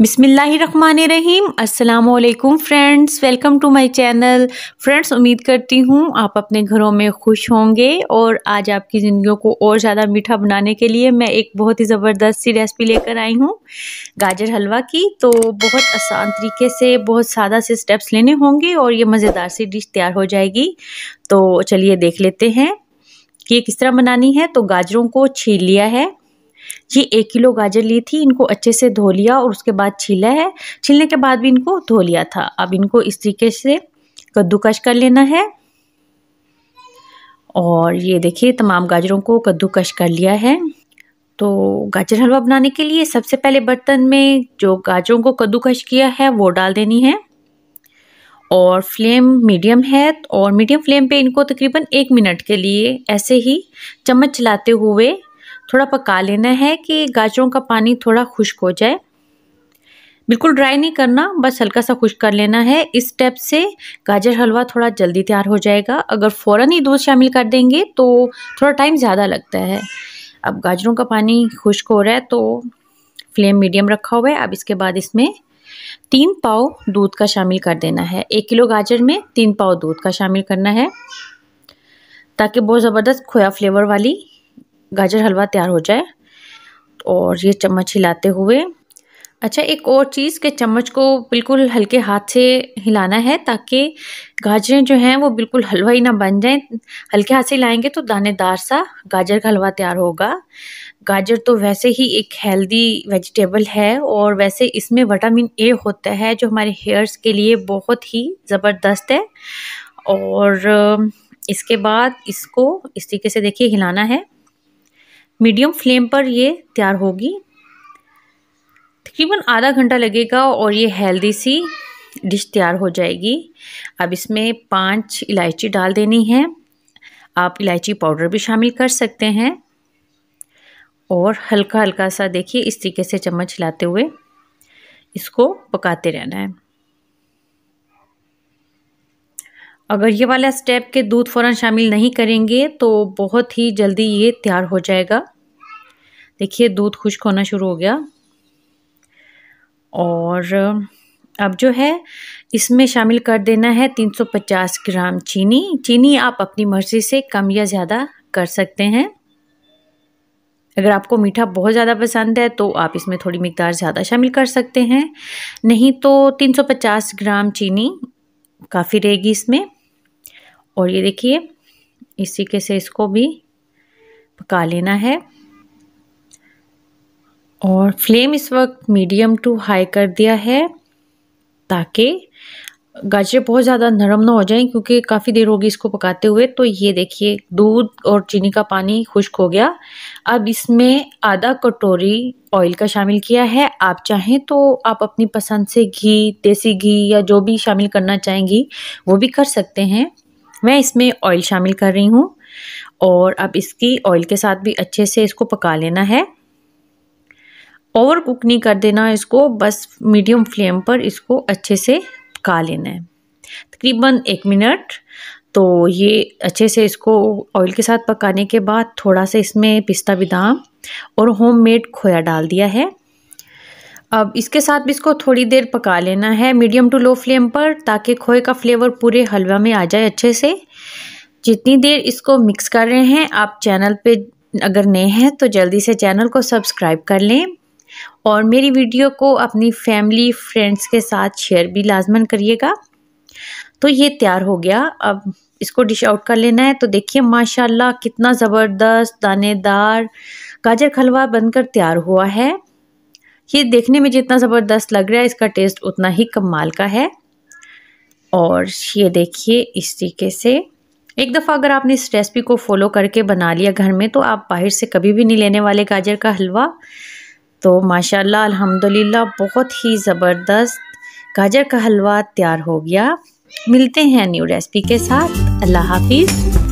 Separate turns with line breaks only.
बिसमीम् अल्लाम friends welcome to my channel friends उम्मीद करती हूँ आप अपने घरों में खुश होंगे और आज आपकी ज़िंदगी को और ज़्यादा मीठा बनाने के लिए मैं एक बहुत ही ज़बरदस्त सी रेसिपी लेकर आई हूँ गाजर हलवा की तो बहुत आसान तरीके से बहुत सादा से स्टेप्स लेने होंगे और ये मज़ेदार सी डिश तैयार हो जाएगी तो चलिए देख लेते हैं कि किस तरह बनानी है तो गाजरों को छील लिया है ये एक किलो गाजर ली थी इनको अच्छे से धो लिया और उसके बाद छीला है छीलने के बाद भी इनको धो लिया था अब इनको इस तरीके से कद्दूकश कर लेना है और ये देखिए तमाम गाजरों को कद्दूकश कर लिया है तो गाजर हलवा बनाने के लिए सबसे पहले बर्तन में जो गाजरों को कद्दूकश किया है वो डाल देनी है और फ्लेम मीडियम है और मीडियम फ्लेम पे इनको तकरीबन एक मिनट के लिए ऐसे ही चम्मच चलाते हुए थोड़ा पका लेना है कि गाजरों का पानी थोड़ा खुश्क हो जाए बिल्कुल ड्राई नहीं करना बस हल्का सा खुश कर लेना है इस स्टेप से गाजर हलवा थोड़ा जल्दी तैयार हो जाएगा अगर फ़ौरन ही दूध शामिल कर देंगे तो थोड़ा टाइम ज़्यादा लगता है अब गाजरों का पानी खुश्क हो रहा है तो फ्लेम मीडियम रखा हुआ है अब इसके बाद इसमें तीन पाव दूध का शामिल कर देना है एक किलो गाजर में तीन पाव दूध का शामिल करना है ताकि बहुत ज़बरदस्त खोया फ्लेवर वाली गाजर हलवा तैयार हो जाए और ये चम्मच हिलाते हुए अच्छा एक और चीज़ के चम्मच को बिल्कुल हल्के हाथ से हिलाना है ताकि गाजरें जो हैं वो बिल्कुल हलवा ही ना बन जाएं हल्के हाथ से हिलाएंगे तो दानेदार सा गाजर का हलवा तैयार होगा गाजर तो वैसे ही एक हेल्दी वेजिटेबल है और वैसे इसमें विटामिन ए होता है जो हमारे हेयर्स के लिए बहुत ही ज़बरदस्त है और इसके बाद इसको इस तरीके से देखिए हिलाना है मीडियम फ्लेम पर ये तैयार होगी तकरीबन आधा घंटा लगेगा और ये हेल्दी सी डिश तैयार हो जाएगी अब इसमें पांच इलायची डाल देनी है आप इलायची पाउडर भी शामिल कर सकते हैं और हल्का हल्का सा देखिए इस तरीके से चम्मच हिलाते हुए इसको पकाते रहना है अगर ये वाला स्टेप के दूध फ़ौरन शामिल नहीं करेंगे तो बहुत ही जल्दी ये तैयार हो जाएगा देखिए दूध खुश्क होना शुरू हो गया और अब जो है इसमें शामिल कर देना है 350 ग्राम चीनी चीनी आप अपनी मर्ज़ी से कम या ज़्यादा कर सकते हैं अगर आपको मीठा बहुत ज़्यादा पसंद है तो आप इसमें थोड़ी मकदार ज़्यादा शामिल कर सकते हैं नहीं तो 350 ग्राम चीनी काफ़ी रहेगी इसमें और ये देखिए इस तरीके से इसको भी पका लेना है और फ्लेम इस वक्त मीडियम टू हाई कर दिया है ताकि गाजरें बहुत ज़्यादा नरम ना हो जाएं क्योंकि काफ़ी देर होगी इसको पकाते हुए तो ये देखिए दूध और चीनी का पानी खुश्क हो गया अब इसमें आधा कटोरी ऑयल का शामिल किया है आप चाहें तो आप अपनी पसंद से घी देसी घी या जो भी शामिल करना चाहेंगी वो भी कर सकते हैं मैं इसमें ऑयल शामिल कर रही हूँ और अब इसकी ऑयल के साथ भी अच्छे से इसको पका लेना है ओवर कुक नहीं कर देना इसको बस मीडियम फ्लेम पर इसको अच्छे से पका लेना है तकरीबन एक मिनट तो ये अच्छे से इसको ऑयल के साथ पकाने के बाद थोड़ा सा इसमें पिस्ता बादाम और होममेड खोया डाल दिया है अब इसके साथ भी इसको थोड़ी देर पका लेना है मीडियम टू लो फ्लेम पर ताकि खोए का फ्लेवर पूरे हलवा में आ जाए अच्छे से जितनी देर इसको मिक्स कर रहे हैं आप चैनल पे अगर नए हैं तो जल्दी से चैनल को सब्सक्राइब कर लें और मेरी वीडियो को अपनी फैमिली फ्रेंड्स के साथ शेयर भी लाजमन करिएगा तो ये तैयार हो गया अब इसको डिश आउट कर लेना है तो देखिए माशाल्लाह कितना ज़बरदस्त दानेदार गाजर हलवा बनकर तैयार हुआ है ये देखने में जितना ज़बरदस्त लग रहा है इसका टेस्ट उतना ही कमाल का है और ये देखिए इस तरीके से एक दफ़ा अगर आपने इस रेसिपी को फॉलो करके बना लिया घर में तो आप बाहर से कभी भी नहीं लेने वाले गाजर का हलवा तो माशाल्लाह अल्हम्दुलिल्लाह बहुत ही ज़बरदस्त गाजर का हलवा तैयार हो गया मिलते हैं न्यू रेसिपी के साथ अल्लाह हाफिज़